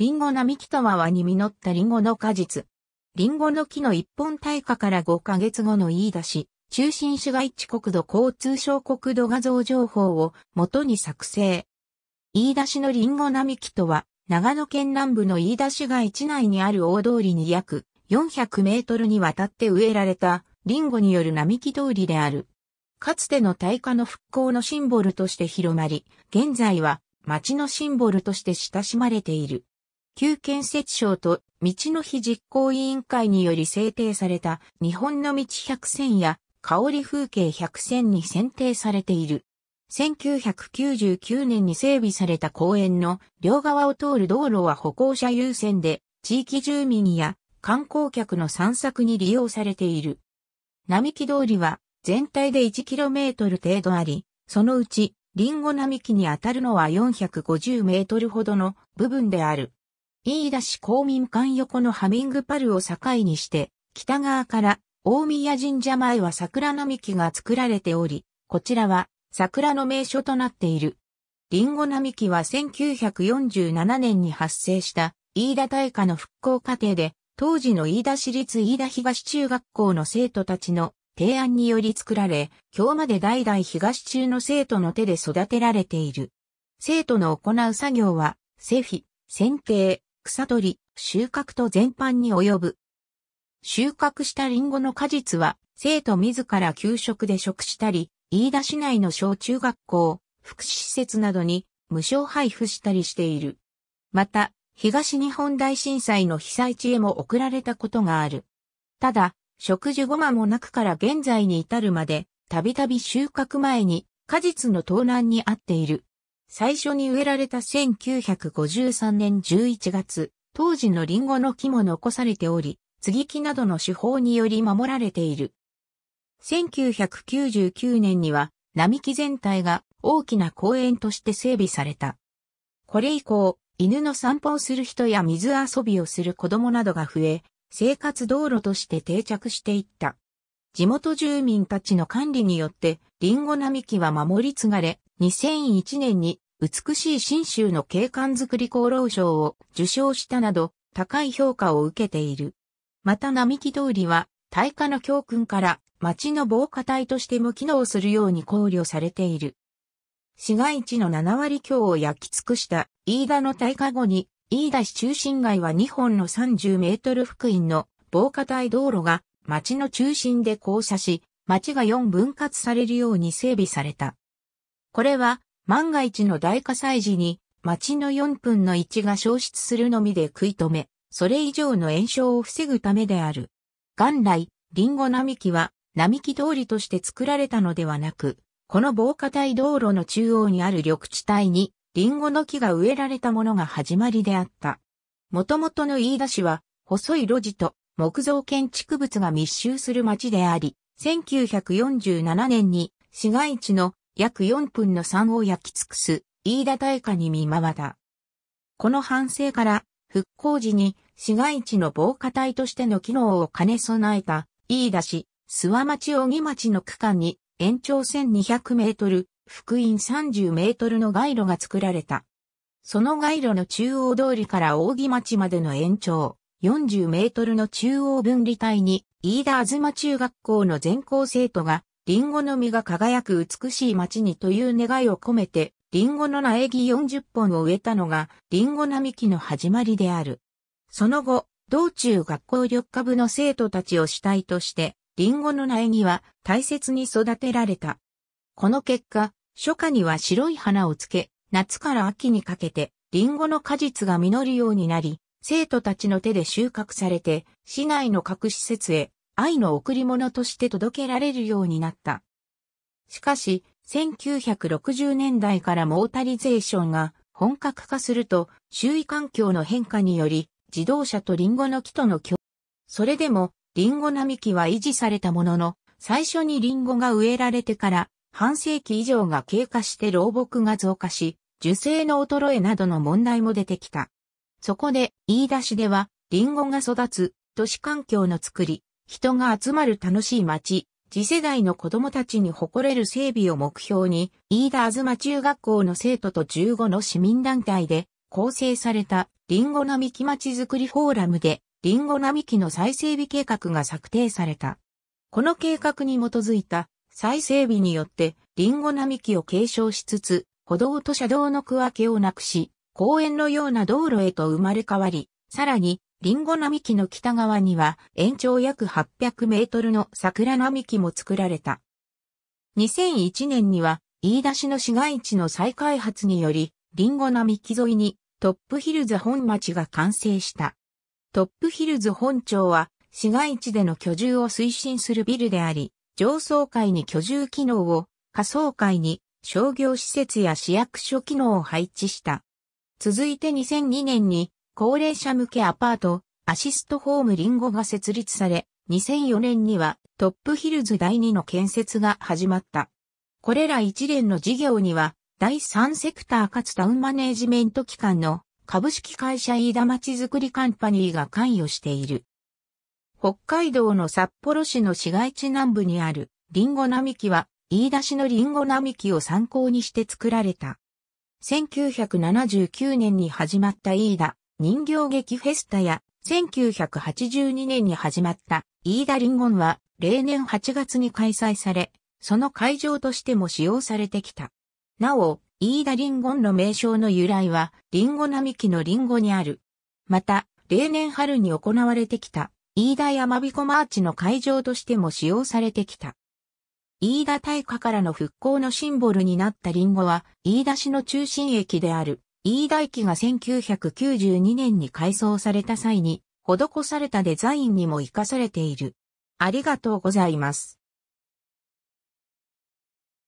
リンゴ並木とはに実ったリンゴの果実。リンゴの木の一本退火から5ヶ月後の言い出し、中心市街地国土交通省国土画像情報を元に作成。言い出しのリンゴ並木とは、長野県南部の言い出し街地内にある大通りに約400メートルにわたって植えられたリンゴによる並木通りである。かつての大化の復興のシンボルとして広まり、現在は町のシンボルとして親しまれている。旧建設省と道の日実行委員会により制定された日本の道百選や香り風景百選に選定されている。1999年に整備された公園の両側を通る道路は歩行者優先で地域住民や観光客の散策に利用されている。並木通りは全体で 1km 程度あり、そのうちリンゴ並木に当たるのは 450m ほどの部分である。飯田市公民館横のハミングパルを境にして、北側から大宮神社前は桜並木が作られており、こちらは桜の名所となっている。リンゴ並木は1947年に発生した飯田大火の復興過程で、当時の飯田市立飯田東中学校の生徒たちの提案により作られ、今日まで代々東中の生徒の手で育てられている。生徒の行う作業は、セフィ、剪定、草取り、収穫と全般に及ぶ。収穫したリンゴの果実は、生徒自ら給食で食したり、飯田市内の小中学校、福祉施設などに無償配布したりしている。また、東日本大震災の被災地へも送られたことがある。ただ、植樹後間もなくから現在に至るまで、たびたび収穫前に果実の盗難にあっている。最初に植えられた1953年11月、当時のリンゴの木も残されており、継ぎ木などの手法により守られている。1999年には並木全体が大きな公園として整備された。これ以降、犬の散歩をする人や水遊びをする子供などが増え、生活道路として定着していった。地元住民たちの管理によって、リンゴ並木は守り継がれ、2001年に美しい新州の景観づくり功労賞を受賞したなど高い評価を受けている。また並木通りは大火の教訓から町の防火帯としても機能するように考慮されている。市街地の7割強を焼き尽くした飯田の大火後に、飯田市中心街は2本の30メートル福音の防火帯道路が町の中心で交差し、町が4分割されるように整備された。これは万が一の大火災時に町の4分の1が消失するのみで食い止め、それ以上の炎症を防ぐためである。元来、リンゴ並木は並木通りとして作られたのではなく、この防火帯道路の中央にある緑地帯にリンゴの木が植えられたものが始まりであった。元々の飯田市は細い路地と木造建築物が密集する町であり、1947年に市街地の約4分の3を焼き尽くす、飯田大火に見舞だ。この反省から、復興時に市街地の防火帯としての機能を兼ね備えた、飯田市、諏訪町小木町の区間に、延長1200メートル、福音30メートルの街路が作られた。その街路の中央通りから木町までの延長40メートルの中央分離帯に、飯田東中学校の全校生徒がリンゴの実が輝く美しい町にという願いを込めて、リンゴの苗木40本を植えたのが、リンゴ並木の始まりである。その後、道中学校緑化部の生徒たちを主体として、リンゴの苗木は大切に育てられた。この結果、初夏には白い花をつけ、夏から秋にかけて、リンゴの果実が実るようになり、生徒たちの手で収穫されて、市内の各施設へ愛の贈り物として届けられるようになった。しかし、1960年代からモータリゼーションが本格化すると、周囲環境の変化により、自動車とリンゴの木との共、それでも、リンゴ並木は維持されたものの、最初にリンゴが植えられてから、半世紀以上が経過して老木が増加し、樹勢の衰えなどの問題も出てきた。そこで、言い出しでは、リンゴが育つ、都市環境の作り、人が集まる楽しい街、次世代の子供たちに誇れる整備を目標に、飯田あずま中学校の生徒と15の市民団体で構成されたリンゴ並木町づくりフォーラムで、リンゴ並木の再整備計画が策定された。この計画に基づいた再整備によって、リンゴ並木を継承しつつ、歩道と車道の区分けをなくし、公園のような道路へと生まれ変わり、さらにリンゴ並木の北側には延長約800メートルの桜並木も作られた。2001年には飯田市の市街地の再開発により、リンゴ並木沿いにトップヒルズ本町が完成した。トップヒルズ本町は市街地での居住を推進するビルであり、上層階に居住機能を、下層階に商業施設や市役所機能を配置した。続いて2002年に高齢者向けアパート、アシストホームリンゴが設立され、2004年にはトップヒルズ第2の建設が始まった。これら一連の事業には、第3セクターかつタウンマネージメント機関の株式会社飯田町づくりカンパニーが関与している。北海道の札幌市の市街地南部にあるリンゴ並木は、飯田市のリンゴ並木を参考にして作られた。1979年に始まった飯田人形劇フェスタや、1982年に始まった飯田リンゴンは、例年8月に開催され、その会場としても使用されてきた。なお、飯田リンゴンの名称の由来は、リンゴ並木のリンゴにある。また、例年春に行われてきた、飯田山彦マーチの会場としても使用されてきた。飯田大火からの復興のシンボルになったリンゴは、飯田市の中心駅である。飯大駅が1992年に改装された際に施されたデザインにも活かされている。ありがとうございます。